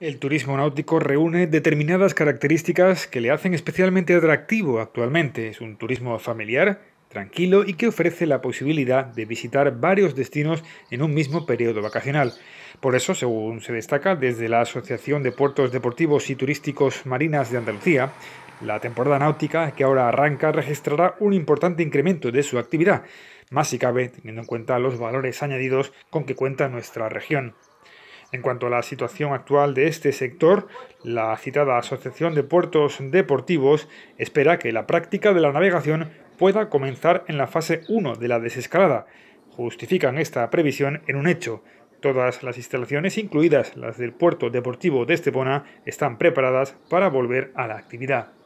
El turismo náutico reúne determinadas características que le hacen especialmente atractivo actualmente. Es un turismo familiar, tranquilo y que ofrece la posibilidad de visitar varios destinos en un mismo periodo vacacional. Por eso, según se destaca desde la Asociación de Puertos Deportivos y Turísticos Marinas de Andalucía, la temporada náutica que ahora arranca registrará un importante incremento de su actividad, más si cabe teniendo en cuenta los valores añadidos con que cuenta nuestra región. En cuanto a la situación actual de este sector, la citada Asociación de Puertos Deportivos espera que la práctica de la navegación pueda comenzar en la fase 1 de la desescalada. Justifican esta previsión en un hecho. Todas las instalaciones, incluidas las del puerto deportivo de Estepona, están preparadas para volver a la actividad.